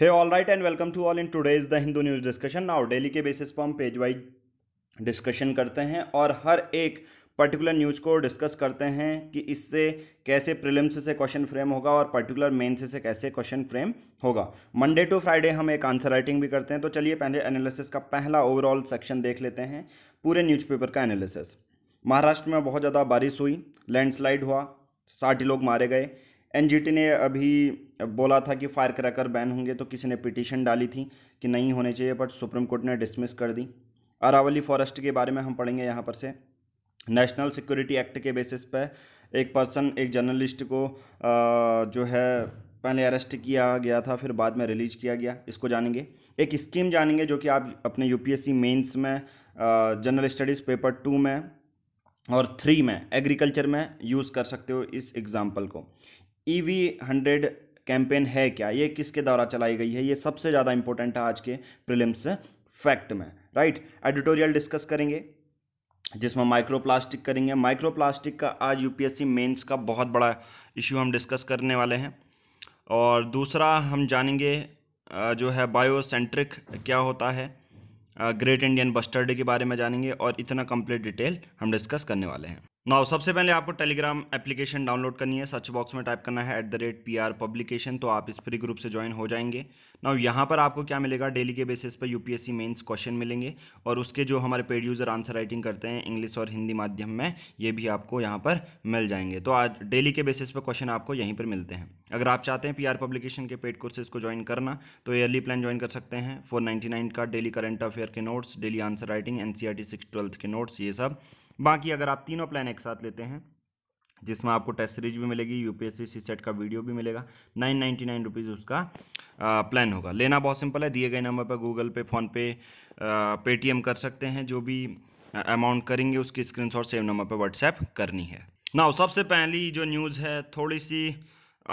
Hey all right and welcome to all in today is the Hindu news discussion now daily के basis पर हम page wise discussion करते हैं और हर एक पर्टिकुलर न्यूज़ को डिस्कस करते हैं कि इससे कैसे प्रिलिम्स से क्वेश्चन फ्रेम होगा और पर्टिकुलर मेन से कैसे क्वेश्चन फ्रेम होगा मंडे टू फ्राइडे हम एक आंसर राइटिंग भी करते हैं तो चलिए पहले एनालिसिस का पहला ओवरऑल सेक्शन देख लेते हैं पूरे न्यूज़पेपर का एनालिसिस महाराष्ट्र में बहुत ज़्यादा बारिश हुई लैंडस्लाइड हुआ साठ लोग मारे गए एनजीटी ने अभी बोला था कि फायर क्रैकर बैन होंगे तो किसी ने पिटीशन डाली थी कि नहीं होने चाहिए बट सुप्रीम कोर्ट ने डिसमिस कर दी अरावली फॉरेस्ट के बारे में हम पढ़ेंगे यहाँ पर से नेशनल सिक्योरिटी एक्ट के बेसिस पर एक पर्सन एक जर्नलिस्ट को आ, जो है पहले अरेस्ट किया गया था फिर बाद में रिलीज किया गया इसको जानेंगे एक स्कीम जानेंगे जो कि आप अपने यूपीएससी मेंस में जनरल स्टडीज़ पेपर टू में और थ्री में एग्रीकल्चर में यूज़ कर सकते हो इस एग्ज़ाम्पल को ई वी हंड्रेड कैंपेन है क्या ये किसके द्वारा चलाई गई है ये सबसे ज़्यादा इंपॉर्टेंट है आज के प्रिलिम्स फैक्ट में राइट एडिटोरियल डिस्कस करेंगे जिसमें माइक्रोप्लास्टिक करेंगे माइक्रोप्लास्टिक का आज यूपीएससी मेंस का बहुत बड़ा इशू हम डिस्कस करने वाले हैं और दूसरा हम जानेंगे जो है बायोसेंट्रिक क्या होता है ग्रेट इंडियन बस्टर्ड के बारे में जानेंगे और इतना कंप्लीट डिटेल हम डिस्कस करने वाले हैं नाउ सबसे पहले आपको टेलीग्राम एप्लीकेशन डाउनलोड करनी है सर्च बॉक्स में टाइप करना है at the rate P R publication तो आप इस फ्री ग्रुप से ज्वाइन हो जाएंगे नाउ यहाँ पर आपको क्या मिलेगा डेली के बेसिस पर यूपीएससी मेंस क्वेश्चन मिलेंगे और उसके जो हमारे पेड यूज़र आंसर राइटिंग करते हैं इंग्लिश और हिंदी माध्यम में ये भी आपको यहाँ पर मिल जाएंगे तो आज डेली के बेसिस पर क्वेश्चन आपको यहीं पर मिलते हैं अगर आप चाहते हैं पी आर पब्लिकेशन के पेड कोर्सेज को ज्वाइन करना तो ईयरली प्लान ज्वाइन कर सकते हैं फोर नाइन का डेली करंट अफेयर के notes daily answer writing N C R T six twelfth के नोट्स ये सब बाकी अगर आप तीनों प्लान एक साथ लेते हैं जिसमें आपको टेस्ट सीरीज भी मिलेगी यूपीएससी सी सेट का वीडियो भी मिलेगा नाइन नाइन्टी नाइन रुपीज़ उसका आ, प्लान होगा लेना बहुत सिंपल है दिए गए नंबर पर गूगल पे फ़ोनपे पेटीएम कर सकते हैं जो भी अमाउंट करेंगे उसकी स्क्रीनशॉट सेव नंबर पर व्हाट्सएप करनी है ना सबसे पहली जो न्यूज़ है थोड़ी सी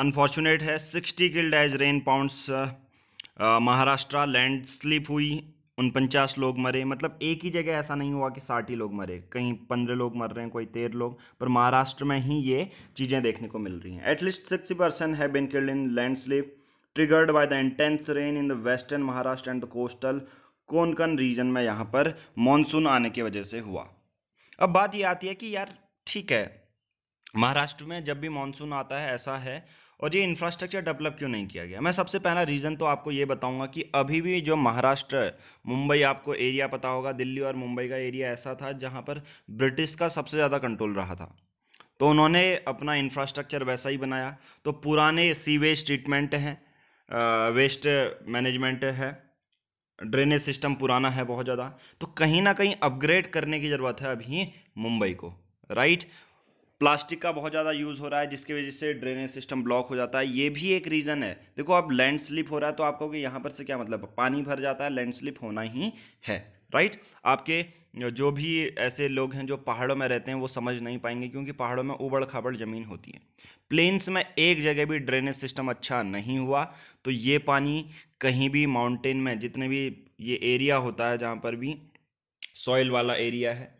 अनफॉर्चुनेट है sixty killed as rain pounds Maharashtra land slip हुई उनपचास लोग मरे मतलब एक ही जगह ऐसा नहीं हुआ कि साठ ही लोग मरे कहीं पंद्रह लोग मर रहे हैं कोई तेरह लोग पर महाराष्ट्र में ही ये चीज़ें देखने को मिल रही हैं एटलीस्ट सिक्सटी परसेंट है been killed in slip triggered by the intense rain in the western Maharashtra and the coastal Konkan region में यहाँ पर मानसून आने की वजह से हुआ अब बात ये आती है कि यार ठीक है महाराष्ट्र में जब भी मानसून आता है ऐसा है और ये इंफ्रास्ट्रक्चर डेवलप क्यों नहीं किया गया मैं सबसे पहला रीज़न तो आपको ये बताऊंगा कि अभी भी जो महाराष्ट्र मुंबई आपको एरिया पता होगा दिल्ली और मुंबई का एरिया ऐसा था जहाँ पर ब्रिटिश का सबसे ज़्यादा कंट्रोल रहा था तो उन्होंने अपना इंफ्रास्ट्रक्चर वैसा ही बनाया तो पुराने सीवेज ट्रीटमेंट हैं वेस्ट मैनेजमेंट है ड्रेनेज सिस्टम पुराना है बहुत ज़्यादा तो कहीं ना कहीं अपग्रेड करने की ज़रूरत है अभी मुंबई को राइट प्लास्टिक का बहुत ज़्यादा यूज़ हो रहा है जिसकी वजह से ड्रेनेज सिस्टम ब्लॉक हो जाता है ये भी एक रीज़न है देखो अब लैंड स्लिप हो रहा है तो आप कहोगे यहाँ पर से क्या मतलब पानी भर जाता है लैंड स्लिप होना ही है राइट आपके जो भी ऐसे लोग हैं जो पहाड़ों में रहते हैं वो समझ नहीं पाएंगे क्योंकि पहाड़ों में उबड़ खाबड़ ज़मीन होती है प्लेन्स में एक जगह भी ड्रेनेज सिस्टम अच्छा नहीं हुआ तो ये पानी कहीं भी माउंटेन में जितने भी ये एरिया होता है जहाँ पर भी सॉइल वाला एरिया है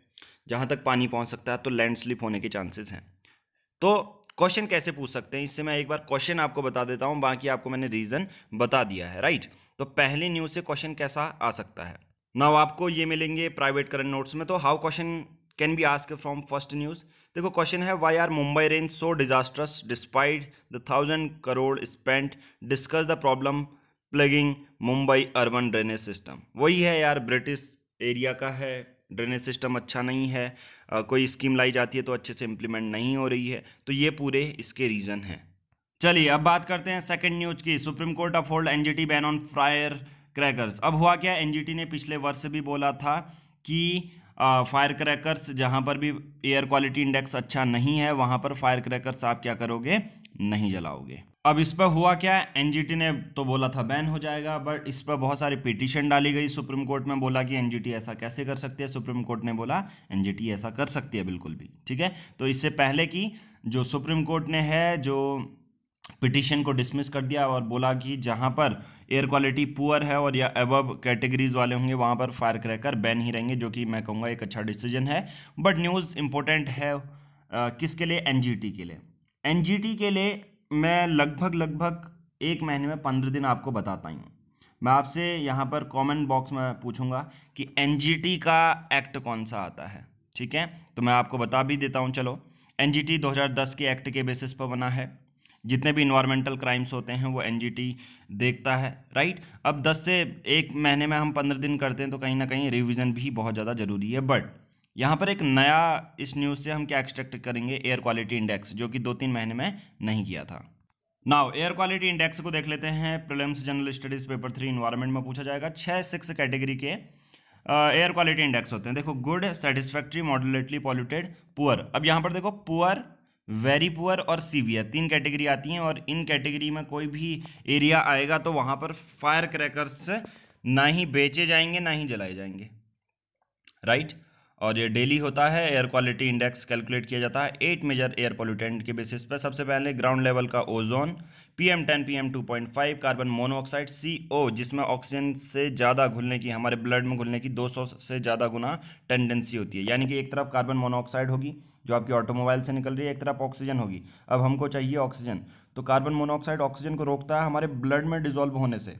जहाँ तक पानी पहुँच सकता है तो लैंड स्लिप होने के चांसेस हैं तो क्वेश्चन कैसे पूछ सकते हैं इससे मैं एक बार क्वेश्चन आपको बता देता हूँ बाकी आपको मैंने रीज़न बता दिया है राइट तो पहले न्यूज़ से क्वेश्चन कैसा आ सकता है नाउ आपको ये मिलेंगे प्राइवेट करंट नोट्स में तो how question can be ask from first news देखो क्वेश्चन है why are Mumbai rains so disasters despite the thousand crore spent discuss the problem plugging Mumbai urban drainage system वही है यार ब्रिटिश एरिया का है ड्रेनेज सिस्टम अच्छा नहीं है कोई स्कीम लाई जाती है तो अच्छे से इम्प्लीमेंट नहीं हो रही है तो ये पूरे इसके रीज़न हैं चलिए अब बात करते हैं सेकंड न्यूज की supreme court uphold an ban on fire crackers अब हुआ क्या एन ने पिछले वर्ष भी बोला था कि फायर क्रैकर्स जहां पर भी एयर क्वालिटी इंडेक्स अच्छा नहीं है वहां पर फायर क्रैकर्स आप क्या करोगे नहीं जलाओगे अब इस पर हुआ क्या एनजीटी ने तो बोला था बैन हो जाएगा बट इस पर बहुत सारी पिटिशन डाली गई सुप्रीम कोर्ट में बोला कि एनजीटी ऐसा कैसे कर सकती है सुप्रीम कोर्ट ने बोला एनजीटी ऐसा कर सकती है बिल्कुल भी ठीक है तो इससे पहले कि जो सुप्रीम कोर्ट ने है जो पिटिशन को डिसमिस कर दिया और बोला कि जहाँ पर एयर क्वालिटी पुअर है और या अब कैटेगरीज वाले होंगे वहाँ पर फायर क्रैकर बैन ही रहेंगे जो कि मैं कहूँगा एक अच्छा डिसीजन है बट न्यूज़ इंपॉर्टेंट है आ, किसके लिए एनजीटी के लिए एन के लिए मैं लगभग लगभग एक महीने में पंद्रह दिन आपको बताता हूँ मैं आपसे यहाँ पर कमेंट बॉक्स में पूछूंगा कि एन का एक्ट कौन सा आता है ठीक है तो मैं आपको बता भी देता हूँ चलो एन 2010 के एक्ट के बेसिस पर बना है जितने भी इन्वायरमेंटल क्राइम्स होते हैं वो एन देखता है राइट अब 10 से एक महीने में हम 15 दिन करते हैं तो कहीं ना कहीं रिविज़न भी बहुत ज़्यादा ज़रूरी है बट यहाँ पर एक नया इस न्यूज़ से हम क्या एक्सट्रैक्ट करेंगे एयर क्वालिटी इंडेक्स जो कि दो तीन महीने में नहीं किया था नाउ एयर क्वालिटी इंडेक्स को देख लेते हैं prelims general studies paper three environment में पूछा जाएगा छः सिक्स कैटेगरी के एयर क्वालिटी इंडेक्स होते हैं देखो good satisfactory moderately polluted poor अब यहाँ पर देखो पुअर वेरी पुअर और सीवियर तीन कैटेगरी आती हैं और इन कैटेगरी में कोई भी एरिया आएगा तो वहाँ पर फायर क्रैकर्स ना ही बेचे जाएंगे ना ही जलाए जाएंगे राइट right? और ये डेली होता है एयर क्वालिटी इंडेक्स कैलकुलेट किया जाता है एट मेजर एयर पोल्यूटेंट के बेसिस पर सबसे पहले ग्राउंड लेवल का ozone PM ten PM two point five carbon monoxide C O जिसमें ऑक्सीजन से ज़्यादा घुलने की हमारे ब्लड में घुलने की 200 से ज़्यादा गुना टेंडेंसी होती है यानी कि एक तरफ कार्बन मोनोऑक्साइड होगी जो आपकी ऑटोमोबाइल से निकल रही है एक तरफ ऑक्सीजन होगी अब हमको चाहिए ऑक्सीजन तो कार्बन मोनोऑक्साइड ऑक्सीजन को रोकता है हमारे ब्लड में डिजोल्व होने से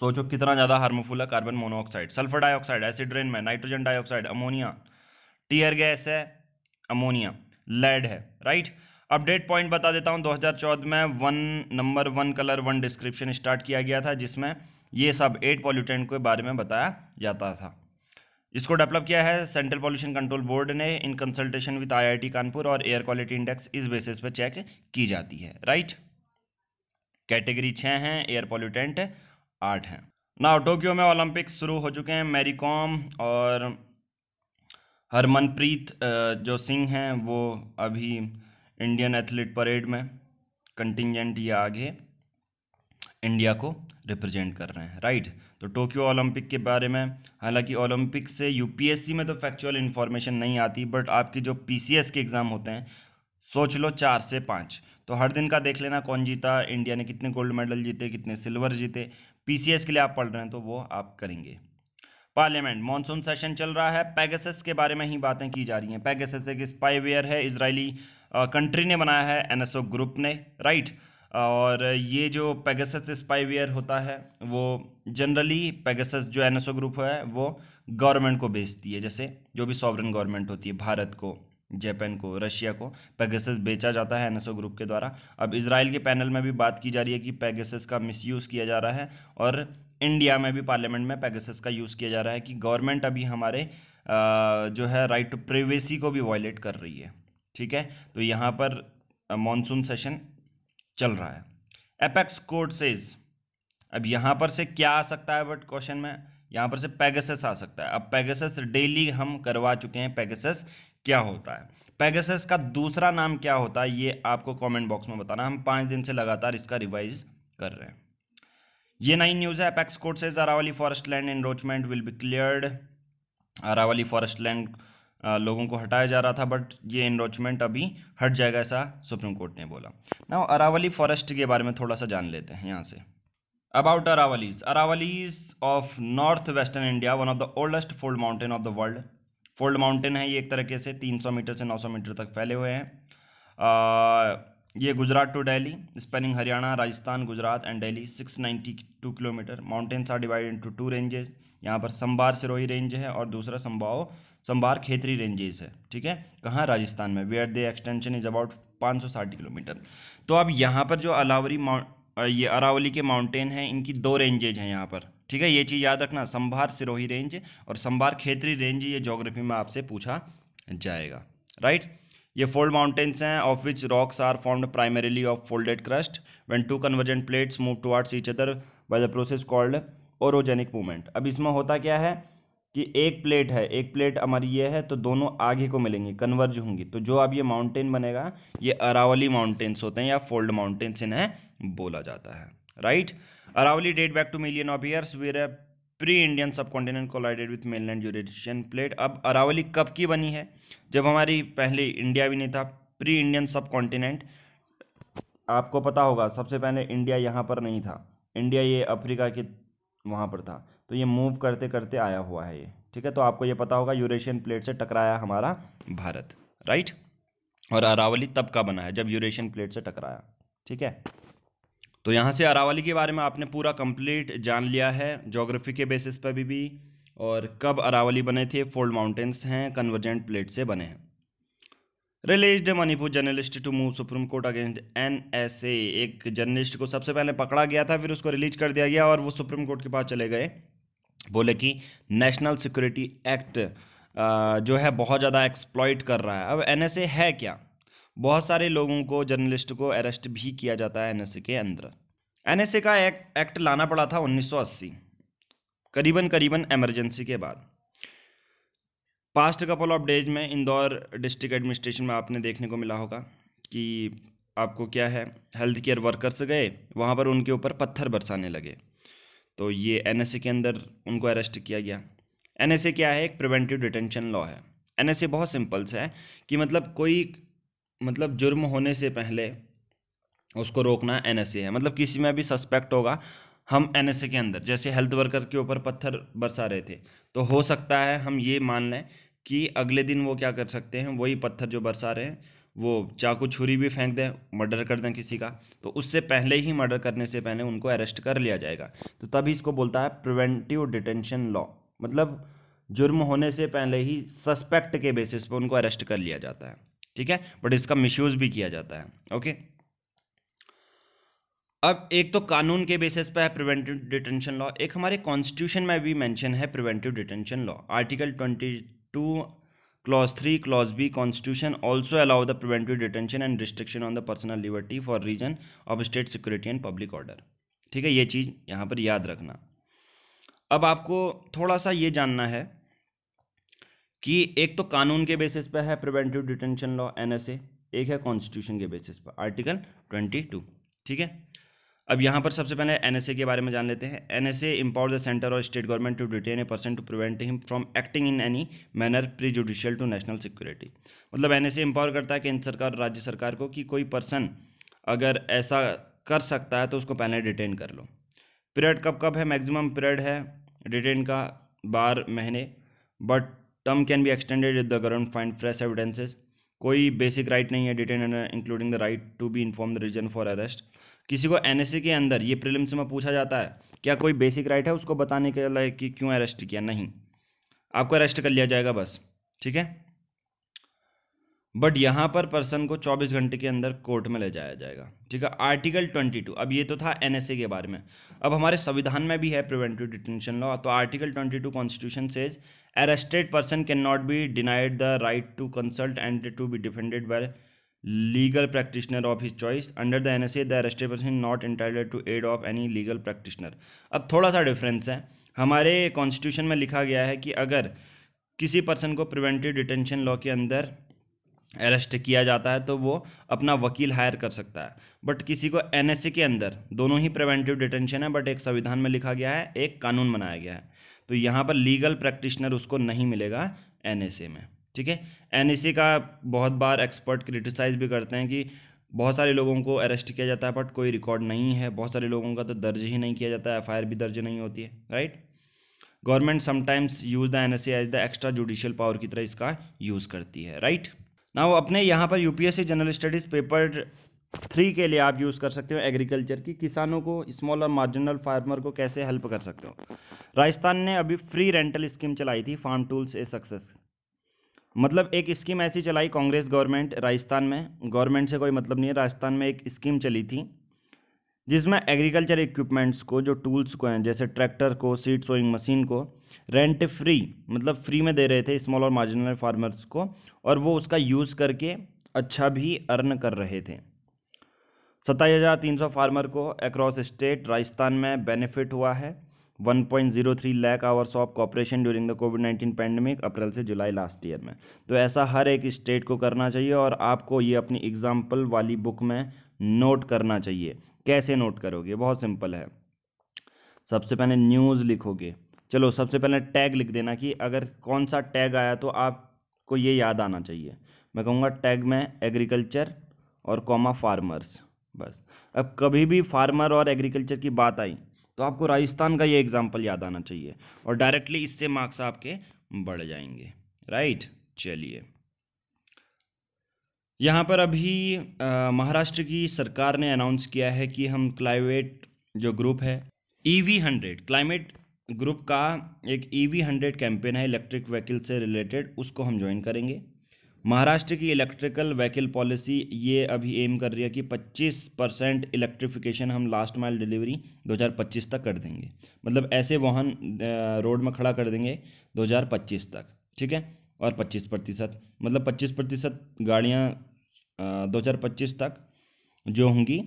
सोचो कितना ज़्यादा हार्मफुल है carbon monoxide sulphur dioxide acid rain में nitrogen dioxide ammonia tear gas है अमोनिया लेड है राइट अपडेट पॉइंट बता देता हूँ 2014 में one number one colour one description start किया गया था जिसमें ये सब एट पॉल्यूटेंट के बारे में बताया जाता था इसको डेवलप किया है सेंट्रल पॉल्यूशन कंट्रोल बोर्ड ने in consultation with IIT Kanpur और एयर क्वालिटी इंडेक्स इस बेसिस पर चेक की जाती है राइट कैटेगरी छः हैं एयर पॉल्यूटेंट आठ हैं ना टोक्यो में ओलंपिक्स शुरू हो चुके हैं मैरी कॉम और हरमनप्रीत जो सिंह हैं वो अभी इंडियन एथलीट परेड में कंटिजेंट या आगे इंडिया को रिप्रेजेंट कर रहे हैं राइट तो टोक्यो ओलंपिक के बारे में हालांकि ओलंपिक से यूपीएससी में तो फैक्चुअल इन्फॉर्मेशन नहीं आती बट आपके जो पीसीएस के एग्ज़ाम होते हैं सोच लो चार से पाँच तो हर दिन का देख लेना कौन जीता इंडिया ने कितने गोल्ड मेडल जीते कितने सिल्वर जीते पीसीएस के लिए आप पढ़ रहे हैं तो वो आप करेंगे पार्लियामेंट मानसून सेशन चल रहा है पैगसस के बारे में ही बातें की जा रही हैं पैगसस एक स्पाईवेयर है इसराइली कंट्री ने बनाया है एनएसओ ग्रुप ने राइट और ये जो पेगसस स्पाईवेयर होता है वो जनरली पेगसस जो एनएसओ ग्रुप है वो गवर्नमेंट को बेचती है जैसे जो भी सॉवरन गवर्नमेंट होती है भारत को जापान को रशिया को पेगेसस बेचा जाता है एनएसओ ग्रुप के द्वारा अब इसराइल के पैनल में भी बात की जा रही है कि पेगेसस का मिसयूज़ किया जा रहा है और इंडिया में भी पार्लियामेंट में पेगेसस का यूज़ किया जा रहा है कि गवर्नमेंट अभी हमारे जो है राइट टू प्राइवेसी को भी वायलेट कर रही है ठीक है तो यहाँ पर मानसून सेशन चल रहा है एपेक्स कोर्ट सेज अब यहाँ पर से क्या आ सकता है बट क्वेश्चन में यहाँ पर से पैगसेस आ सकता है अब पैगसेस डेली हम करवा चुके हैं पैगसेस क्या होता है पैगसेस का दूसरा नाम क्या होता है ये आपको कमेंट बॉक्स में बताना हम पाँच दिन से लगातार इसका रिवाइज कर रहे हैं ये नई न्यूज़ है अपेक्स कोर्ट से Aravalli forest land encroachment will be cleared Aravalli forest land लोगों को हटाया जा रहा था बट ये इनरोचमेंट अभी हट जाएगा ऐसा सुप्रीम कोर्ट ने बोला ना अरावली फॉरेस्ट के बारे में थोड़ा सा जान लेते हैं यहाँ से about Aravallis Aravallis of north western India one of the oldest fold mountain of the world fold mountain है ये एक तरीके से 300 मीटर से 900 मीटर तक फैले हुए हैं ये Gujarat to Delhi spanning Haryana Rajasthan Gujarat and Delhi 692 kilometre mountains are divided into two ranges यहाँ पर संबार सिरोही रेंज है और दूसरा संभाव संबार खेतरी रेंजेस है ठीक है कहाँ राजस्थान में where the extension is about पाँच किलोमीटर तो अब यहाँ पर जो अलावरी ये अरावली के माउंटेन हैं इनकी दो रेंजेज हैं यहाँ पर ठीक है ये चीज़ याद रखना संभार सिरोही रेंज और संभार खेतरी रेंज ये जोग्राफी में आपसे पूछा जाएगा राइट ये फोल्ड माउंटेन्स हैं of which rocks are formed primarily of folded crust when two convergent plates move towards each other by the process called orogenic movement अब इसमें होता क्या है कि एक प्लेट है एक प्लेट हमारी ये है तो दोनों आगे को मिलेंगी कन्वर्ज होंगी तो जो अब ये माउंटेन बनेगा ये अरावली माउंटेन्स होते हैं या फोल्ड माउंटेन्स इन्हें बोला जाता है right right? Aravalli date back to million of years where pre Indian subcontinent collided with mainland Eurasian plate अब अरावली कब की बनी है जब हमारी पहले इंडिया भी नहीं था प्री इंडियन सब कॉन्टिनेंट आपको पता होगा सबसे पहले इंडिया यहाँ पर नहीं था इंडिया ये अफ्रीका के वहाँ पर था तो ये मूव करते करते आया हुआ है ये ठीक है तो आपको ये पता होगा यूरेशियन प्लेट से टकराया हमारा भारत राइट और अरावली तब का बना है जब यूरेशियन प्लेट से टकराया ठीक है तो यहाँ से अरावली के बारे में आपने पूरा कंप्लीट जान लिया है जोग्राफी के बेसिस पर भी, भी और कब अरावली बने थे फोल्ड माउंटेन्स हैं कन्वर्जेंट प्लेट से बने हैं release Manipur journalist to move supreme court against N S A एक जर्नलिस्ट को सबसे पहले पकड़ा गया था फिर उसको रिलीज कर दिया गया और वो सुप्रीम कोर्ट के पास चले गए बोले कि नेशनल सिक्योरिटी एक्ट जो है बहुत ज़्यादा एक्सप्लॉइट कर रहा है अब एन है क्या बहुत सारे लोगों को जर्नलिस्ट को अरेस्ट भी किया जाता है एनएसए के अंदर एनएसए का एक, एक्ट लाना पड़ा था 1980 करीबन करीबन एमरजेंसी के बाद पास्ट कपल ऑफ डेज में इंदौर डिस्ट्रिक्ट एडमिनिस्ट्रेशन में आपने देखने को मिला होगा कि आपको क्या है हेल्थ केयर वर्कर्स गए वहाँ पर उनके ऊपर पत्थर बरसाने लगे तो ये एन के अंदर उनको अरेस्ट किया गया एन क्या है एक प्रिवेंटिव डिटेंशन लॉ है एन बहुत सिंपल सा है कि मतलब कोई मतलब जुर्म होने से पहले उसको रोकना एन है मतलब किसी में भी सस्पेक्ट होगा हम एन के अंदर जैसे हेल्थ वर्कर के ऊपर पत्थर बरसा रहे थे तो हो सकता है हम ये मान लें कि अगले दिन वो क्या कर सकते हैं वही पत्थर जो बरसा रहे हैं वो चाकू छुरी भी फेंक दें मर्डर कर दें किसी का तो उससे पहले ही मर्डर करने से पहले उनको अरेस्ट कर लिया जाएगा तो तभी इसको बोलता है प्रिवेंटिव डिटेंशन लॉ मतलब जुर्म होने से पहले ही सस्पेक्ट के बेसिस पर उनको अरेस्ट कर लिया जाता है ठीक है बट इसका मिसयूज भी किया जाता है ओके अब एक तो कानून के बेसिस पर है प्रिवेंटिव डिटेंशन लॉ एक हमारे कॉन्स्टिट्यूशन में भी मेंशन है preventive detention law article twenty two clause three clause B constitution also allow the preventive detention and restriction on the personal liberty for reason of state security and public order ठीक है ये चीज़ यहाँ पर याद रखना अब आपको थोड़ा सा ये जानना है कि एक तो कानून के बेसिस पर है प्रिवेंटिव डिटेंशन लॉ एनएसए एक है कॉन्स्टिट्यूशन के बेसिस पर आर्टिकल ट्वेंटी टू ठीक है अब यहाँ पर सबसे पहले एनएसए के बारे में जान लेते हैं एनएसए एस द सेंटर और state government to detain a person to prevent him from acting in any manner prejudicial to national security मतलब एन एस करता है केंद्र सरकार राज्य सरकार को कि कोई पर्सन अगर ऐसा कर सकता है तो उसको पहले डिटेन कर लो पीरियड कब कब है मैक्सिमम पीरियड है डिटेन का बार महीने but term can be extended if the government find fresh evidences कोई बेसिक राइट नहीं है detain including the right to be inform the reason for arrest किसी को एन के अंदर ये प्रिलिम्स में पूछा जाता है क्या कोई बेसिक राइट है उसको बताने के लिए कि क्यों अरेस्ट किया नहीं आपको अरेस्ट कर लिया जाएगा बस ठीक है बट यहाँ पर पर्सन को 24 घंटे के अंदर कोर्ट में ले जाया जाएगा ठीक है आर्टिकल 22 अब ये तो था एनएसए के बारे में अब हमारे संविधान में भी है प्रिवेंटिव डिटेंशन लॉ तो article 22 constitution says arrested person can not be denied the right to consult and to be defended by legal practitioner of his choice under the N S the arrested person not entitled to aid of any legal practitioner अब थोड़ा सा difference है हमारे constitution में लिखा गया है कि अगर किसी पर्सन को प्रिवेंटिव डिटेंशन लॉ के अंदर अरेस्ट किया जाता है तो वो अपना वकील हायर कर सकता है बट किसी को एन के अंदर दोनों ही प्रिवेंटिव डिटेंशन है बट एक संविधान में लिखा गया है एक कानून बनाया गया है तो यहाँ पर लीगल प्रैक्टिशनर उसको नहीं मिलेगा एन में ठीक है एन का बहुत बार एक्सपर्ट क्रिटिसाइज भी करते हैं कि बहुत सारे लोगों को अरेस्ट किया जाता है बट कोई रिकॉर्ड नहीं है बहुत सारे लोगों का तो दर्ज ही नहीं किया जाता है एफ भी दर्ज नहीं होती है right government sometimes use the N S as the extra judicial power की तरह इसका यूज़ करती है राइट ना वो अपने यहाँ पर UPSC general studies paper three के लिए आप यूज़ कर सकते हो एग्रीकल्चर की किसानों को स्मॉल और मार्जिनल फार्मर को कैसे हेल्प कर सकते हो राजस्थान ने अभी फ्री रेंटल स्कीम चलाई थी फार्म टूल्स ए सक्सेस मतलब एक स्कीम ऐसी चलाई कांग्रेस गवर्नमेंट राजस्थान में गवर्नमेंट से कोई मतलब नहीं है राजस्थान में एक स्कीम चली थी जिसमें एग्रीकल्चर इक्विपमेंट्स को जो टूल्स को हैं जैसे ट्रैक्टर को सीड सोइंग मशीन को रेंट फ्री मतलब फ्री में दे रहे थे स्मॉल और मार्जिनल फार्मर्स को और वो उसका यूज़ करके अच्छा भी अर्न कर रहे थे सताईस हज़ार तीन सौ फार्मर को अक्रॉस स्टेट राजस्थान में बेनिफिट हुआ है one point zero three lakh hours of cooperation during the COVID nineteen pandemic April से जुलाई लास्ट ईयर में तो ऐसा हर एक स्टेट को करना चाहिए और आपको ये अपनी एग्जाम्पल वाली बुक में नोट करना चाहिए कैसे नोट करोगे बहुत सिंपल है सबसे पहले न्यूज़ लिखोगे चलो सबसे पहले टैग लिख देना कि अगर कौन सा टैग आया तो आपको ये याद आना चाहिए मैं कहूँगा टैग में एग्रीकल्चर और कॉमा फार्मर्स बस अब कभी भी फार्मर और एग्रीकल्चर की बात आई तो आपको राजस्थान का ये एग्जाम्पल याद आना चाहिए और डायरेक्टली इससे मार्क्स आपके बढ़ जाएंगे राइट चलिए यहाँ पर अभी महाराष्ट्र की सरकार ने अनाउंस किया है कि हम क्लाइमेट जो ग्रुप है E V hundred climate group का एक ई वी हंड्रेड कैंपेन है इलेक्ट्रिक व्हीकल से रिलेटेड उसको हम ज्वाइन करेंगे महाराष्ट्र की इलेक्ट्रिकल व्हीकल पॉलिसी ये अभी एम कर रही है कि 25 परसेंट इलेक्ट्रिफिकेशन हम लास्ट माइल डिलीवरी 2025 तक कर देंगे मतलब ऐसे वाहन रोड में खड़ा कर देंगे 2025 तक ठीक है और 25 प्रतिशत मतलब 25 प्रतिशत गाड़ियाँ पच्चीस तक जो होंगी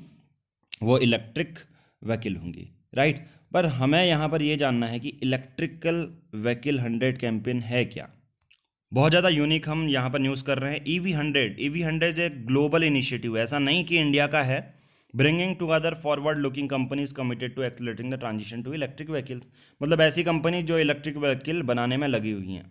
वो इलेक्ट्रिक व्हीकल होंगी राइट पर हमें यहाँ पर ये जानना है कि इलेक्ट्रिकल व्हीकल हंड्रेड कैंपेन है क्या बहुत ज़्यादा यूनिक हम यहाँ पर न्यूज़ कर रहे हैं E V hundred E V hundred एक ग्लोबल इनिशिएटिव है ऐसा नहीं कि इंडिया का है bringing together forward looking companies committed to accelerating the transition to electric vehicles मतलब ऐसी कंपनी जो इलेक्ट्रिक व्हीकल बनाने में लगी हुई हैं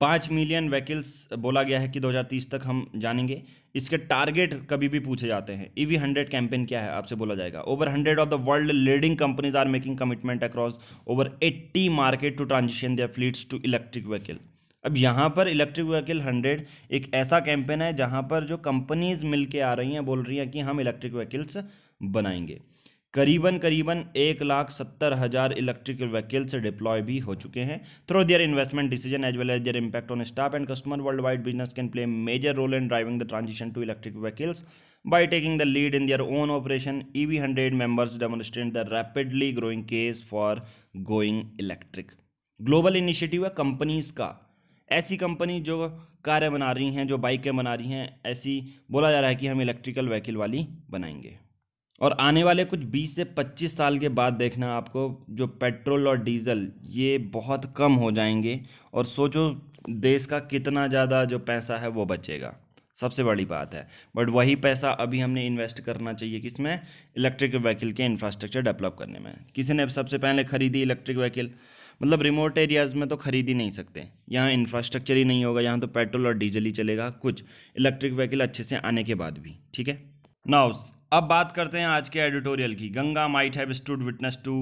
पाँच मिलियन व्हीकल्स बोला गया है कि 2030 तक हम जानेंगे इसके टारगेट कभी भी पूछे जाते हैं ई वी हंड्रेड कैंपेन क्या है आपसे बोला जाएगा over hundred of the world leading companies are making commitment across over eighty market to transition their fleets to electric vehicle अब यहाँ पर इलेक्ट्रिक व्हीकल हंड्रेड एक ऐसा कैंपेन है जहाँ पर जो कंपनीज मिल आ रही हैं बोल रही हैं कि हम इलेक्ट्रिक व्हीकल्स बनाएंगे करीबन करीबन एक लाख सत्तर हज़ार इलेक्ट्रिकल व्हीकल्स डिप्लॉय भी हो चुके हैं through their investment decision as well as their impact on staff and customer world wide business can play major role in driving the transition to electric vehicles taking the lead in their own operation E V hundred members demonstrate the rapidly growing case for going electric global initiative है companies का ऐसी company जो कारें बना रही हैं जो बाइकें बना रही हैं ऐसी बोला जा रहा है कि हम इलेक्ट्रिकल व्हीकल वाली बनाएंगे और आने वाले कुछ 20 से 25 साल के बाद देखना आपको जो पेट्रोल और डीज़ल ये बहुत कम हो जाएंगे और सोचो देश का कितना ज़्यादा जो पैसा है वो बचेगा सबसे बड़ी बात है बट वही पैसा अभी हमने इन्वेस्ट करना चाहिए किसमें इलेक्ट्रिक व्हीकल के इंफ्रास्ट्रक्चर डेवलप करने में किसी ने सबसे पहले खरीदी इलेक्ट्रिक व्हीकल मतलब रिमोट एरियाज़ में तो खरीद ही नहीं सकते यहाँ इंफ्रास्ट्रक्चर ही नहीं होगा यहाँ तो पेट्रोल और डीजल ही चलेगा कुछ इलेक्ट्रिक व्हीकल अच्छे से आने के बाद भी ठीक है नाउ अब बात करते हैं आज के एडिटोरियल की Ganga might have stood witness to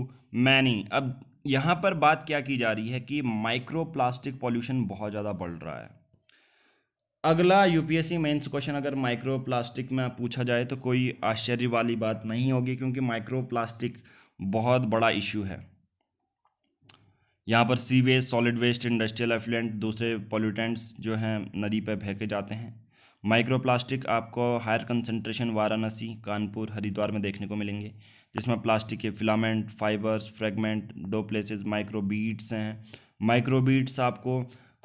many अब यहाँ पर बात क्या की जा रही है कि माइक्रो प्लास्टिक पॉल्यूशन बहुत ज़्यादा बढ़ रहा है अगला यूपीएससी मेंस क्वेश्चन अगर माइक्रो प्लास्टिक में पूछा जाए तो कोई आश्चर्य वाली बात नहीं होगी क्योंकि माइक्रो प्लास्टिक बहुत बड़ा इशू है यहाँ पर सी waste solid waste industrial effluent दूसरे पॉल्यूटेंट्स जो हैं नदी पर फेंके जाते हैं माइक्रोप्लास्टिक आपको हायर कंसंट्रेशन वाराणसी कानपुर हरिद्वार में देखने को मिलेंगे जिसमें प्लास्टिक के फिलामेंट फाइबर्स फ्रेगमेंट दो प्लेसेस माइक्रोबीट्स हैं माइक्रोबीट्स आपको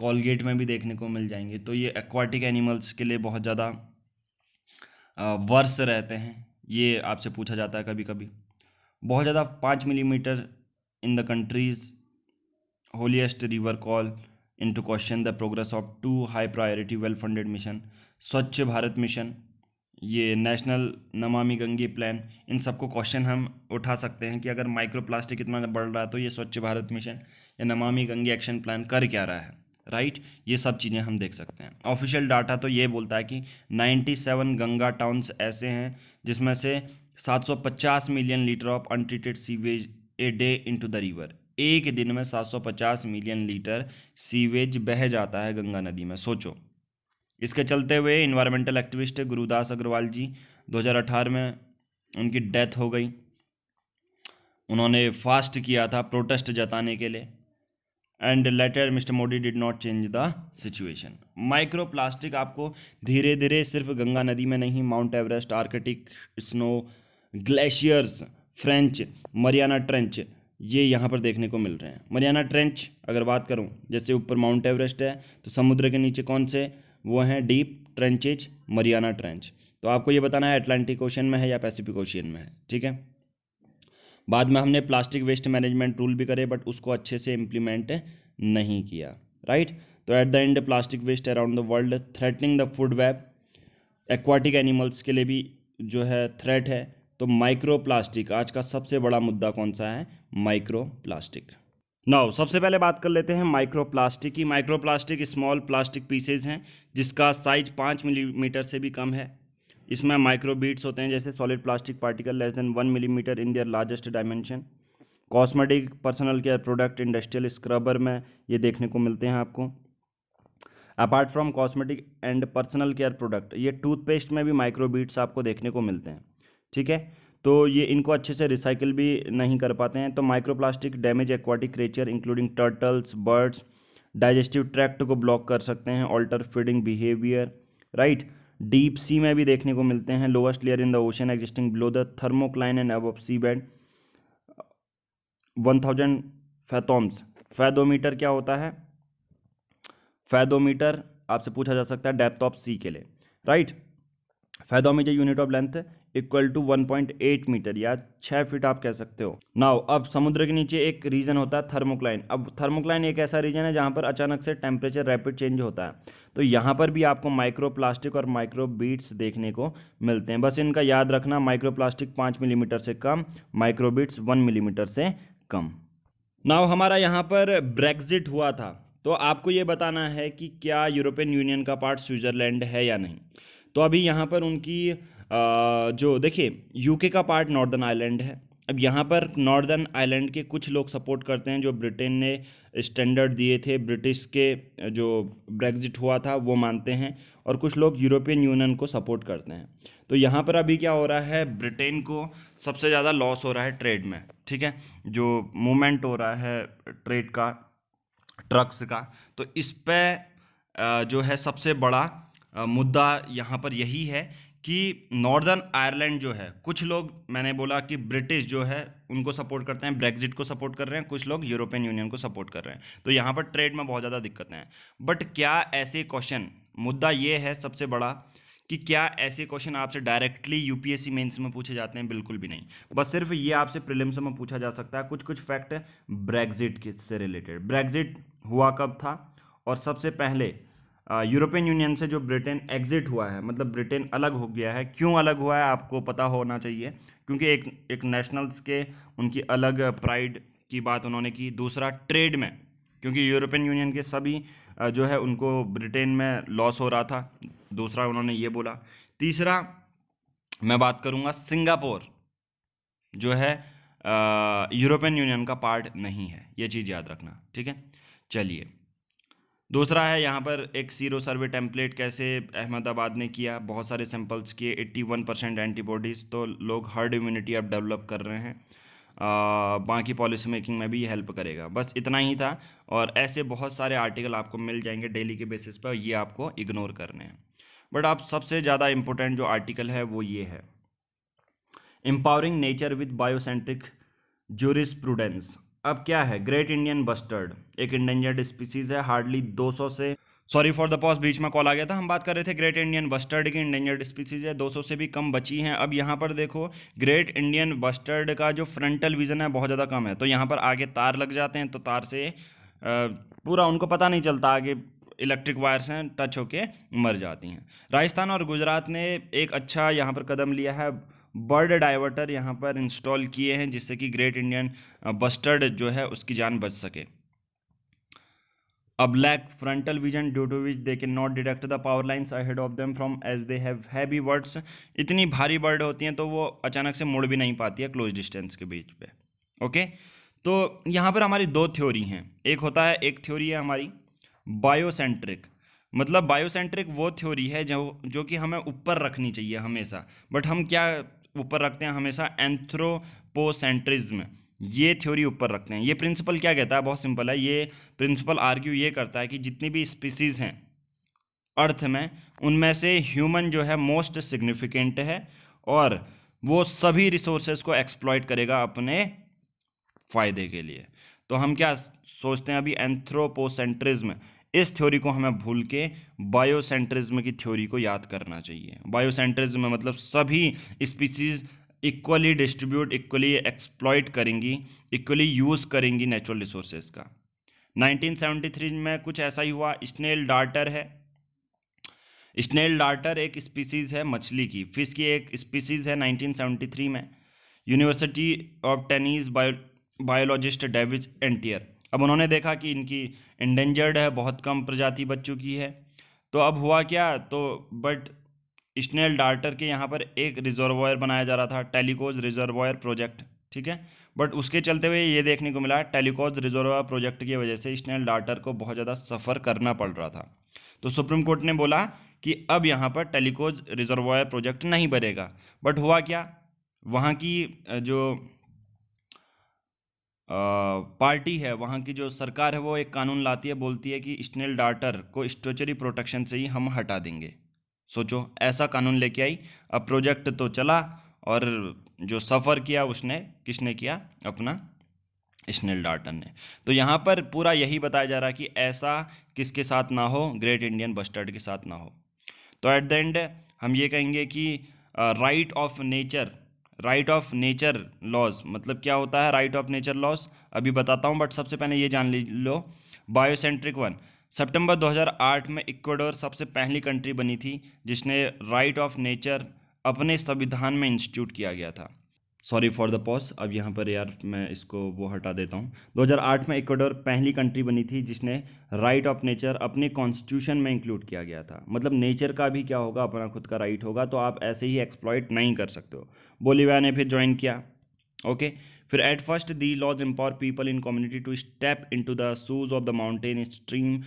कॉलगेट में भी देखने को मिल जाएंगे तो ये एक्वाटिक एनिमल्स के लिए बहुत ज़्यादा वर्ष रहते हैं ये आपसे पूछा जाता है कभी कभी बहुत ज़्यादा पाँच millimetre in the countries holiest river call into question the progress of two high priority well funded mission Swachh Bharat mission ये नेशनल नमामि गंगे प्लान इन सबको क्वेश्चन हम उठा सकते हैं कि अगर माइक्रो प्लास्टिक इतना बढ़ रहा है तो ये स्वच्छ भारत मिशन या नमामि गंगे एक्शन प्लान कर क्या रहा है राइट ये सब चीज़ें हम देख सकते हैं ऑफिशियल डाटा तो ये बोलता है कि 97 गंगा टाउन्स ऐसे हैं जिसमें से 750 million litre of untreated sewage a day into the river एक दिन में 750 मिलियन लीटर सीवेज बह जाता है गंगा नदी में सोचो इसके चलते हुए इन्वायरमेंटल एक्टिविस्ट गुरुदास अग्रवाल जी 2018 में उनकी डेथ हो गई उन्होंने फास्ट किया था प्रोटेस्ट जताने के लिए and letter Mister Modi did not change the situation micro plastic आपको धीरे धीरे सिर्फ गंगा नदी में नहीं Mount Everest Arctic snow glaciers French Mariana Trench ये यहाँ पर देखने को मिल रहे हैं मरियाना ट्रेंच अगर बात करूँ जैसे ऊपर माउंट एवरेस्ट है तो समुद्र के नीचे कौन से वो हैं डीप ट्रेंचेज मरियाना ट्रेंच तो आपको ये बताना है अटलांटिक ओशन में है या पैसिफिक ओशियन में है ठीक है बाद में हमने प्लास्टिक वेस्ट मैनेजमेंट रूल भी करे बट उसको अच्छे से इम्प्लीमेंट नहीं किया राइट तो at the end plastic waste around the world threatening the food web aquatic animals के लिए भी जो है थ्रेट है तो माइक्रो प्लास्टिक आज का सबसे बड़ा मुद्दा कौन सा है माइक्रो प्लास्टिक नाउ सबसे पहले बात कर लेते हैं माइक्रोप्लास्टिक की माइक्रोप्लास्टिक स्मॉल प्लास्टिक पीसेज हैं जिसका साइज पाँच मिलीमीटर से भी कम है इसमें माइक्रोबीट्स होते हैं जैसे solid plastic particle less than one millimetre in their largest dimension cosmetic personal care product industrial scrubber में ये देखने को मिलते हैं आपको apart from cosmetic and personal care product ये टूथपेस्ट में भी माइक्रोबीट्स आपको देखने को मिलते हैं ठीक है तो ये इनको अच्छे से रिसाइकिल भी नहीं कर पाते हैं तो microplastic damage aquatic creature including turtles birds digestive tract को ब्लॉक कर सकते हैं alter feeding behaviour right deep sea में भी देखने को मिलते हैं lowest layer in the ocean existing below the thermocline and अब sea bed one thousand fathoms fathometer क्या होता है फैदोमीटर आपसे पूछा जा सकता है डेप्थ ऑफ सी के लिए right fathometer unit of length equal to 1.8 metre या 6 फीट आप कह सकते हो नाउ अब समुद्र के नीचे एक रीजन होता है थर्मोक्लाइन अब थर्मोक्लाइन एक ऐसा रीजन है जहाँ पर अचानक से टेम्परेचर रैपिड चेंज होता है तो यहाँ पर भी आपको माइक्रो प्लास्टिक और माइक्रो बीट्स देखने को मिलते हैं बस इनका याद रखना माइक्रो प्लास्टिक पाँच मिलीमीटर से कम माइक्रो बीट्स वन मिलीमीटर से कम नाव हमारा यहाँ पर ब्रेग्जिट हुआ था तो आपको ये बताना है कि क्या यूरोपियन यूनियन का पार्ट स्विट्ज़रलैंड है या नहीं तो अभी यहाँ पर उनकी जो देखिए यूके का पार्ट नॉर्दर्न आइलैंड है अब यहाँ पर नॉर्दर्न आइलैंड के कुछ लोग सपोर्ट करते हैं जो ब्रिटेन ने स्टैंडर्ड दिए थे ब्रिटिश के जो ब्रेग्जिट हुआ था वो मानते हैं और कुछ लोग यूरोपियन यूनियन को सपोर्ट करते हैं तो यहाँ पर अभी क्या हो रहा है ब्रिटेन को सबसे ज़्यादा लॉस हो रहा है ट्रेड में ठीक है जो मूवमेंट हो रहा है ट्रेड का ट्रक्स का तो इस पर जो है सबसे बड़ा मुद्दा यहाँ पर यही है कि नॉर्दर्न आयरलैंड जो है कुछ लोग मैंने बोला कि ब्रिटिश जो है उनको सपोर्ट करते हैं ब्रेग्जिट को सपोर्ट कर रहे हैं कुछ लोग यूरोपियन यूनियन को सपोर्ट कर रहे हैं तो यहाँ पर ट्रेड में बहुत ज़्यादा दिक्कतें हैं बट क्या ऐसे क्वेश्चन मुद्दा ये है सबसे बड़ा कि क्या ऐसे क्वेश्चन आपसे डायरेक्टली यूपीएससी मेंस में पूछे जाते हैं बिल्कुल भी नहीं बस सिर्फ ये आपसे प्रिलिम्स में पूछा जा सकता है कुछ कुछ फैक्ट ब्रेग्जिट से रिलेटेड ब्रेग्जिट हुआ कब था और सबसे पहले यूरोपियन यूनियन से जो ब्रिटेन एग्जिट हुआ है मतलब ब्रिटेन अलग हो गया है क्यों अलग हुआ है आपको पता होना चाहिए क्योंकि एक एक नेशनल्स के उनकी अलग प्राइड की बात उन्होंने की दूसरा ट्रेड में क्योंकि यूरोपियन यूनियन के सभी जो है उनको ब्रिटेन में लॉस हो रहा था दूसरा उन्होंने ये बोला तीसरा मैं बात करूँगा सिंगापुर जो है यूरोपियन यूनियन का पार्ट नहीं है ये चीज़ याद रखना ठीक है चलिए दूसरा है यहाँ पर एक सीरो सर्वे टेम्पलेट कैसे अहमदाबाद ने किया बहुत सारे सैंपल्स किए 81 परसेंट एंटीबॉडीज़ तो लोग हर्ड इम्यूनिटी अब डेवलप कर रहे हैं बाकी पॉलिसी मेकिंग में भी ये हेल्प करेगा बस इतना ही था और ऐसे बहुत सारे आर्टिकल आपको मिल जाएंगे डेली के बेसिस पर ये आपको इग्नोर करने हैं बट आप सबसे ज़्यादा इम्पोर्टेंट जो आर्टिकल है वो ये है empowering nature with biocentric jurisprudence अब क्या है ग्रेट इंडियन बस्टर्ड एक इंडेंजर्ड स्पीसीज है हार्डली 200 से सॉरी फॉर द पॉज बीच में कॉल आ गया था हम बात कर रहे थे ग्रेट इंडियन बस्टर्ड की इंडेंजर्ड स्पीसीज है 200 से भी कम बची हैं अब यहाँ पर देखो ग्रेट इंडियन बस्टर्ड का जो फ्रंटल विजन है बहुत ज़्यादा कम है तो यहाँ पर आगे तार लग जाते हैं तो तार से पूरा उनको पता नहीं चलता आगे इलेक्ट्रिक वायर्स हैं टच होके मर जाती हैं राजस्थान और गुजरात ने एक अच्छा यहाँ पर कदम लिया है बर्ड डाइवर्टर यहाँ पर इंस्टॉल किए हैं जिससे कि ग्रेट इंडियन बस्टर्ड जो है उसकी जान बच सके अब lack frontal vision due to which they can not detect the power lines ahead of them from as they have heavy birds इतनी भारी बर्ड होती हैं तो वो अचानक से मुड़ भी नहीं पाती है क्लोज डिस्टेंस के बीच पे ओके तो यहाँ पर हमारी दो थ्योरी हैं एक होता है एक थ्योरी है हमारी बायोसेंट्रिक मतलब बायोसेंट्रिक वो थ्योरी है जो जो कि हमें ऊपर रखनी चाहिए हमेशा बट हम क्या ऊपर रखते हैं हमेशा एंथ्रोपोसेंट्रिज्म ये थ्योरी ऊपर रखते हैं ये प्रिंसिपल क्या कहता है बहुत सिंपल है ये प्रिंसिपल आर्ग्यू ये करता है कि जितनी भी स्पीसीज़ हैं अर्थ में उनमें से ह्यूमन जो है मोस्ट सिग्निफिकेंट है और वो सभी रिसोर्सेज को एक्सप्लॉयट करेगा अपने फ़ायदे के लिए तो हम क्या सोचते हैं अभी एंथ्रोपोसेंट्रिज्म इस थ्योरी को हमें भूल के बायोसेंट्रिज्म की थ्योरी को याद करना चाहिए बायोसेंट्रिज्म मतलब सभी species equally distribute equally exploit करेंगी इक्वली यूज़ करेंगी नेचुरल रिसोर्सेज का 1973 में कुछ ऐसा ही हुआ स्नेल डार्टर है स्नेल डार्टर एक स्पीसीज़ है मछली की फिश की एक स्पीसीज़ है 1973 में University of Tennessee bio biologist David एंटियर अब उन्होंने देखा कि इनकी इंडेंजर्ड है बहुत कम प्रजाति बच चुकी है तो अब हुआ क्या तो बट स्नेल डार्टर के यहाँ पर एक रिजर्वायर बनाया जा रहा था टेलीकोज रिजर्वायर प्रोजेक्ट ठीक है बट उसके चलते हुए ये देखने को मिला टेलीकॉज रिजर्वायर प्रोजेक्ट की वजह से स्नेल डार्टर को बहुत ज़्यादा सफ़र करना पड़ रहा था तो सुप्रीम कोर्ट ने बोला कि अब यहाँ पर टेलीकोज रिजर्वायर प्रोजेक्ट नहीं बनेगा बट हुआ क्या वहाँ की जो पार्टी है वहाँ की जो सरकार है वो एक कानून लाती है बोलती है कि स्नेल डाटर को स्टोचरी प्रोटेक्शन से ही हम हटा देंगे सोचो ऐसा कानून लेके आई अब प्रोजेक्ट तो चला और जो सफ़र किया उसने किसने किया अपना स्नेल डार्टर ने तो यहाँ पर पूरा यही बताया जा रहा कि ऐसा किसके साथ ना हो ग्रेट इंडियन बस्टर्ड के साथ ना हो तो ऐट द एंड हम ये कहेंगे कि right of nature right of nature laws मतलब क्या होता है राइट ऑफ नेचर लॉज अभी बताता हूँ बट सबसे पहले ये जान लो बायोसेंट्रिक वन सितंबर 2008 में इक्वाडोर सबसे पहली कंट्री बनी थी जिसने राइट ऑफ नेचर अपने संविधान में इंस्टीट्यूट किया गया था सॉरी फॉर द पॉज अब यहाँ पर यार मैं इसको वो हटा देता हूँ 2008 में इक्वाडोर पहली कंट्री बनी थी जिसने राइट ऑफ नेचर अपने कॉन्स्टिट्यूशन में इंक्लूड किया गया था मतलब नेचर का भी क्या होगा अपना खुद का राइट होगा तो आप ऐसे ही एक्सप्लॉयट नहीं कर सकते हो बोलीविया ने फिर ज्वाइन किया ओके फिर at first the laws empower people in community to step in the shoes of the mountain stream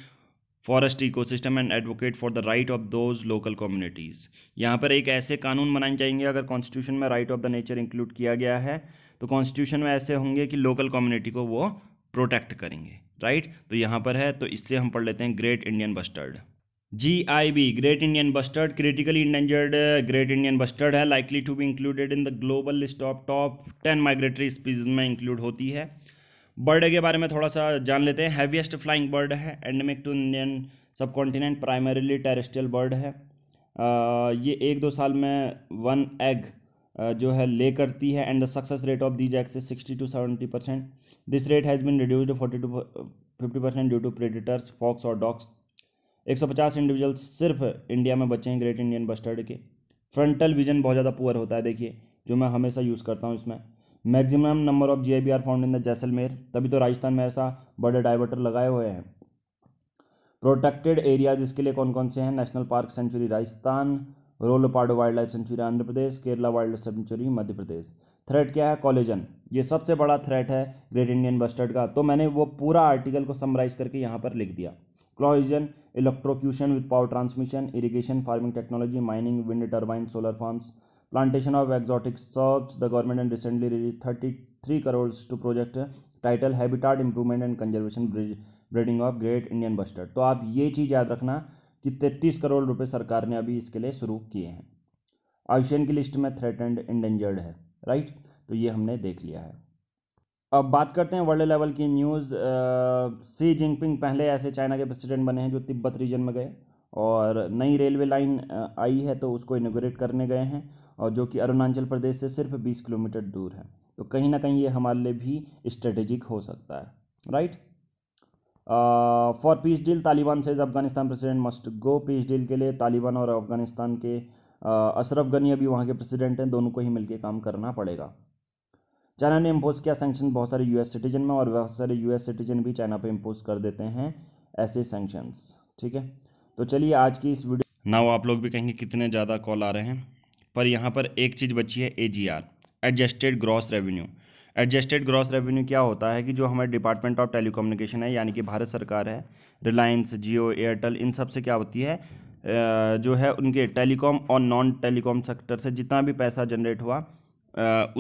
forest ecosystem and advocate for the right of those local communities यहाँ पर एक ऐसे कानून बनाए जाएंगे अगर कॉन्स्टिट्यूशन में right of the nature include किया गया है तो कॉन्स्टिट्यूशन में ऐसे होंगे कि लोकल कम्युनिटी को वो प्रोटेक्ट करेंगे राइट right? तो यहाँ पर है तो इससे हम पढ़ लेते हैं great Indian bustard G I B great Indian bustard critically endangered great Indian bustard है likely to be included in the global list of top ten migratory species में इंक्लूड होती है बर्ड के बारे में थोड़ा सा जान लेते हैं हैवीएस्ट फ्लाइंग बर्ड है endemic to Indian subcontinent primarily terrestrial bird है ये एक दो साल में वन एग जो है ले करती है and the success rate of these eggs is sixty to seventy percent this rate has been reduce forty to fifty percent due to predators fox और डॉग्स एक सौ पचास इंडिविजुअल्स सिर्फ इंडिया में बचे हैं ग्रेट इंडियन बस्टर्ड के frontal vision बहुत ज़्यादा पुअर होता है देखिए जो मैं हमेशा यूज़ करता हूँ इसमें maximum number of G I B are found in the Jaisalmer तभी तो राजस्थान में ऐसा बड़े डाइवर्टर लगाए हुए हैं प्रोटेक्टेड एरियाज इसके लिए कौन कौन से हैं national park sanctuary Rajasthan Rollapadu wild life sanctuary Andhra Pradesh Kerala wild life sanctuary Madhya Pradesh threat क्या है कॉलेजन ये सबसे बड़ा थ्रेट है ग्रेट इंडियन बस्टर्ड का तो मैंने वो पूरा आर्टिकल को समराइज करके यहाँ पर लिख दिया collision electrocution with power transmission irrigation farming technology mining wind turbine solar farms plantation of exotic shrubs the government and recently thirty 33 crores to project title habitat improvement and conservation breeding of great Indian bustard तो आप ये चीज़ याद रखना कि तैंतीस करोड़ रुपये सरकार ने अभी इसके लिए शुरू किए हैं आयुषन की लिस्ट में थ्रेट एंड इंडेंजर्ड है राइट तो ये हमने देख लिया है अब बात करते हैं वर्ल्ड लेवल की न्यूज़ सी जिनपिंग पहले ऐसे चाइना के प्रेसिडेंट बने हैं जो तिब्बत रीजन में गए और नई रेलवे लाइन आई है तो उसको इनोग्रेट करने गए हैं और जो कि अरुणाचल प्रदेश से सिर्फ बीस किलोमीटर दूर है तो कहीं ना कहीं ये हमारे लिए भी स्ट्रेटेजिक हो सकता है right for peace deal Taliban says Afghanistan president must go peace deal के लिए तालिबान और अफगानिस्तान के uh, अशरफ गनी अभी वहाँ के प्रेसिडेंट हैं दोनों को ही मिलकर काम करना पड़ेगा चाइना ने इम्पोज किया सेंक्शन बहुत सारे यूएस सिटीजन में और बहुत सारे यूएस सिटीजन भी चाइना पे इम्पोज कर देते हैं ऐसे सेंक्शंस ठीक है तो चलिए आज की इस वीडियो ना आप लोग भी कहेंगे कितने ज़्यादा कॉल आ रहे हैं पर यहाँ पर एक चीज़ बची है are adjusted gross revenue adjusted gross revenue क्या होता है कि जो हमारे डिपार्टमेंट ऑफ टेलीकम्युनिकेशन है यानी कि भारत सरकार है रिलायंस जियो एयरटेल इन सब से क्या होती है जो है उनके टेलीकॉम और नॉन टेलीकॉम सेक्टर से जितना भी पैसा जनरेट हुआ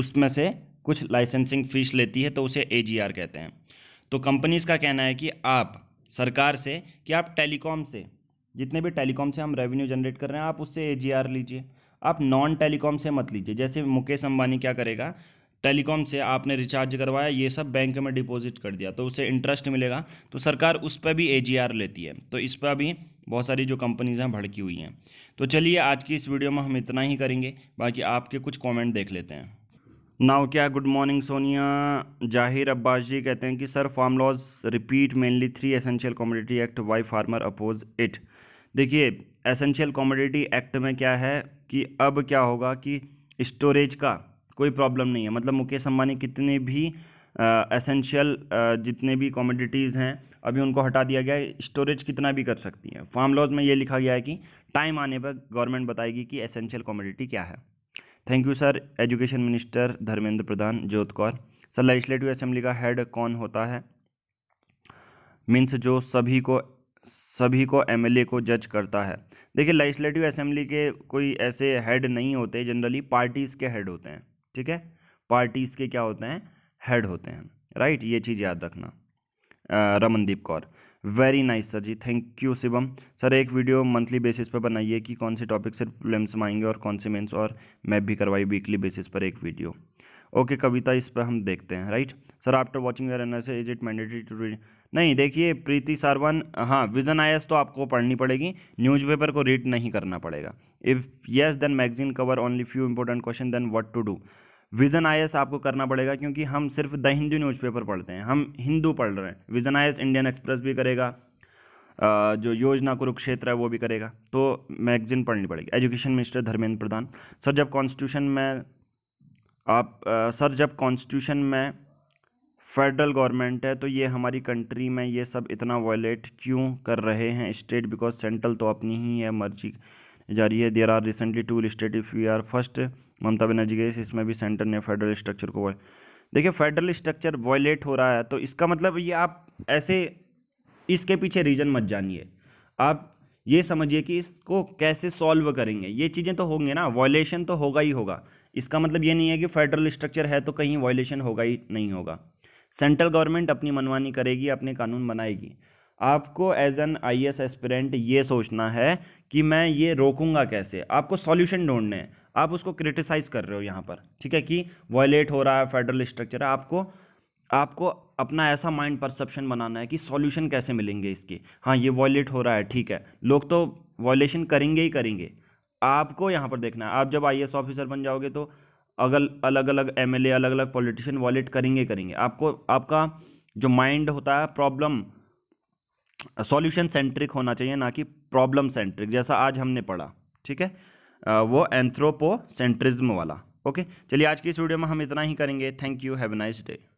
उसमें से कुछ लाइसेंसिंग फीस लेती है तो उसे ए कहते हैं तो कंपनीज़ का कहना है कि आप सरकार से कि आप टेलीकॉम से जितने भी टेलीकॉम से हम रेवेन्यू जनरेट कर रहे हैं आप उससे ए लीजिए आप नॉन टेलीकॉम से मत लीजिए जैसे मुकेश अंबानी क्या करेगा टेलीकॉम से आपने रिचार्ज करवाया ये सब बैंक में डिपॉजिट कर दिया तो उसे इंटरेस्ट मिलेगा तो सरकार उस पर भी एजीआर लेती है तो इस पर भी बहुत सारी जो कंपनीज हैं भड़की हुई हैं तो चलिए आज की इस वीडियो में हम इतना ही करेंगे बाकी आपके कुछ कमेंट देख लेते हैं नाउ क्या गुड मॉर्निंग सोनिया जाहिर अब्बास जी कहते हैं कि sir farm laws repeal mainly three essential commodity act why farmer oppose it देखिए एसेंशियल कॉमोडिटी एक्ट में क्या है कि अब क्या होगा कि स्टोरेज का कोई प्रॉब्लम नहीं है मतलब मुकेश अंबानी कितने भी एसेंशियल uh, uh, जितने भी कॉमोडिटीज़ हैं अभी उनको हटा दिया गया है स्टोरेज कितना भी कर सकती है फार्म लॉज में ये लिखा गया है कि टाइम आने पर गवर्नमेंट बताएगी कि एसेंशियल कॉमोडिटी क्या है thank you sir education minister Dharmendra Pradhan Jot Kaur sir legislative assembly का हेड कौन होता है मीन्स जो सभी को सभी को एमएलए को जज करता है देखिए लेजिस्लेटिव असेंबली के कोई ऐसे हेड नहीं होते जनरली पार्टीज़ के हेड होते हैं ठीक है पार्टीज़ के क्या होते हैं हेड होते हैं राइट ये चीज़ याद रखना Ramandeep Kaur very nice sir ji thank you Shivam sir एक वीडियो मंथली बेसिस पर बनाइए कि कौन से टॉपिक से प्रॉब्लम्स में आएंगे और कौन से मेंस और मैप भी करवाई वीकली बेसिस पर एक वीडियो ओके okay, कविता इस पर हम देखते हैं right sir after watching your analysis is it mandatory to read नहीं देखिए प्रीति सारवन हाँ विजन आई तो आपको पढ़नी पड़ेगी न्यूज़पेपर को रीड नहीं करना पड़ेगा if yes then magazine cover only few important question then what to do vision I आपको करना पड़ेगा क्योंकि हम सिर्फ द हिंदू न्यूज़पेपर पढ़ते हैं हम हिंदू पढ़ रहे हैं विजन आई इंडियन एक्सप्रेस भी करेगा जो योजना कुरुक्षेत्र है वो भी करेगा तो मैगजीन पढ़नी पड़ेगी education minister Dharmendra Pradhan sir जब कॉन्स्टिट्यूशन में आप सर जब कॉन्स्टिट्यूशन में फेडरल गवर्नमेंट है तो ये हमारी कंट्री में ये सब इतना वायलेट क्यों कर रहे हैं स्टेट बिकॉज सेंट्रल तो अपनी ही है मर्जी जा रही है there are recently two state if we are first Mamata Banerjee गई इसमें भी सेंटर ने फेडरल स्ट्रक्चर को देखिए फेडरल स्ट्रक्चर वायलेट हो रहा है तो इसका मतलब ये आप ऐसे इसके पीछे रीज़न मत जानिए आप ये समझिए कि इसको कैसे सॉल्व करेंगे ये चीज़ें तो होंगी ना वॉयलेशन तो होगा ही होगा इसका मतलब ये नहीं है कि फेडरल स्ट्रक्चर है तो कहीं वॉयलेशन होगा ही नहीं होगा सेंट्रल गवर्नमेंट अपनी मनमानी करेगी अपने कानून बनाएगी आपको as an I S aspirant ये सोचना है कि मैं ये रोकूंगा कैसे आपको सॉल्यूशन ढूंढने हैं आप उसको क्रिटिसाइज कर रहे हो यहाँ पर ठीक है कि वॉयलेट हो रहा है फेडरल स्ट्रक्चर आपको आपको अपना ऐसा माइंड परसेप्शन बनाना है कि सॉल्यूशन कैसे मिलेंगे इसके हाँ ये वॉयलेट हो रहा है ठीक है लोग तो वॉयलेशन करेंगे ही करेंगे आपको यहाँ पर देखना है आप जब आई ऑफिसर बन जाओगे तो अगल अलग अलग एम एल अलग अलग पॉलिटिशियन वॉलेट करेंगे करेंगे आपको आपका जो माइंड होता है प्रॉब्लम सॉल्यूशन सेंट्रिक होना चाहिए ना कि प्रॉब्लम सेंट्रिक जैसा आज हमने पढ़ा ठीक है आ, वो एंथ्रोपोसेंट्रिज्म वाला ओके चलिए आज की इस वीडियो में हम इतना ही करेंगे thank you have nice day